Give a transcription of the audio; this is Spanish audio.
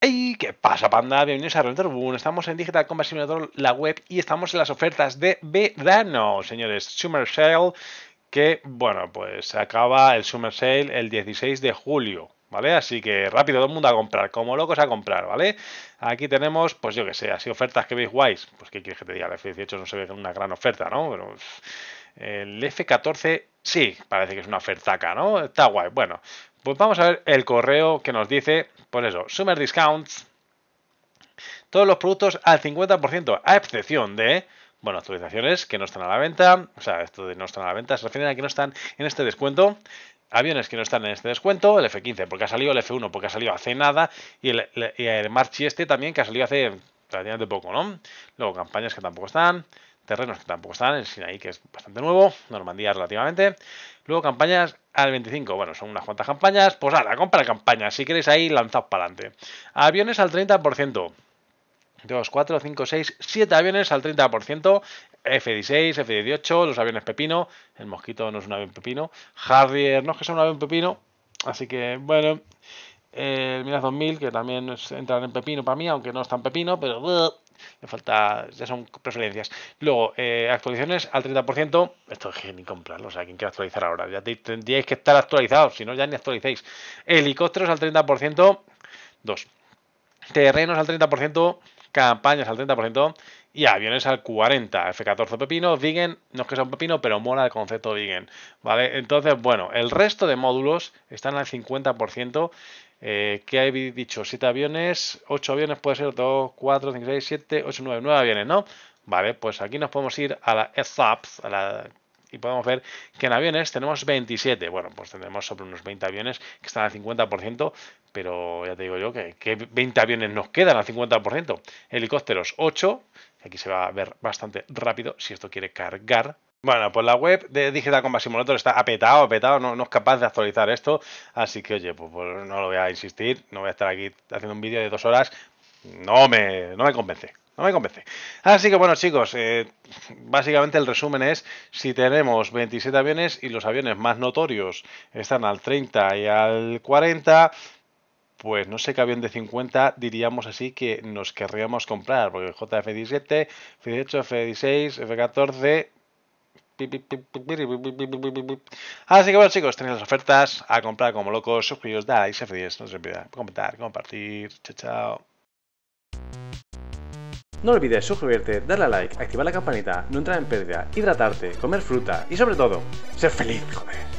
¡Hey! ¿Qué pasa, panda? Bienvenidos a Renderboom, Estamos en Digital Combat la web, y estamos en las ofertas de verano, señores. Summer Sale, que, bueno, pues acaba el Summer Sale el 16 de julio, ¿vale? Así que rápido, todo el mundo a comprar, como locos a comprar, ¿vale? Aquí tenemos, pues yo que sé, así ofertas que veis guays. Pues, ¿qué quieres que te diga? La F18 no se ve una gran oferta, ¿no? Pero el F14, sí, parece que es una ofertaca, ¿no? Está guay. Bueno, pues vamos a ver el correo que nos dice, por pues eso, Summer Discounts. Todos los productos al 50%, a excepción de bueno, actualizaciones que no están a la venta, o sea, esto de no están a la venta se refiere a que no están en este descuento, aviones que no están en este descuento, el F-15 porque ha salido, el F-1 porque ha salido hace nada y el, el Marchi este también que ha salido hace relativamente poco, ¿no? Luego campañas que tampoco están, terrenos que tampoco están, el Sinaí que es bastante nuevo, Normandía relativamente. Luego campañas al 25, bueno, son unas cuantas campañas, pues la compra campañas, si queréis ahí lanzad para adelante. Aviones al 30%. 2, 4, 5, 6, 7 aviones al 30%, F-16, F-18, los aviones Pepino, el Mosquito no es un avión Pepino, Harrier no es que sea un avión Pepino, así que bueno, el Miraz 2000 que también es en Pepino para mí, aunque no es tan Pepino, pero le falta, ya son preferencias. Luego, eh, actualizaciones al 30%, esto es ni comprarlo, o sea, quien quiere actualizar ahora, ya tendríais que estar actualizados, si no, ya ni actualicéis. Helicópteros al 30%, 2. Terrenos al 30%, campañas al 30% y aviones al 40%. F-14 Pepino, Vigen, no es que sea un pepino, pero mola el concepto Vigen. ¿vale? Entonces, bueno, el resto de módulos están al 50%. Eh, ¿Qué he dicho? 7 aviones, 8 aviones, puede ser 2, 4, 5, 6, 7, 8, 9, 9 aviones, ¿no? Vale, pues aquí nos podemos ir a la ESAPS, y podemos ver que en aviones tenemos 27. Bueno, pues tendremos sobre unos 20 aviones que están al 50%, pero ya te digo yo que, que 20 aviones nos quedan al 50%. Helicópteros 8, aquí se va a ver bastante rápido si esto quiere cargar, bueno, pues la web de Digital Combat Simulator está apetado, apetado, no, es capaz de actualizar esto, así que oye, pues, pues, no lo voy a insistir, no voy a estar aquí haciendo un vídeo de dos horas, no me, no me convence, no me convence. Así que bueno chicos, eh, básicamente el resumen es, si tenemos 27 aviones y los aviones más notorios están al 30 y al 40, pues no sé qué avión de 50 diríamos así que nos querríamos comprar, porque JF-17, F-18, F-16, F-14, Así que bueno chicos, tenéis las ofertas a comprar como locos, suscribiros, dar like, ser feliz. no se olviden comentar, compartir, chao chao. No olvides suscribirte, darle a like, activar la campanita, no entrar en pérdida, hidratarte, comer fruta y sobre todo, ser feliz, joder.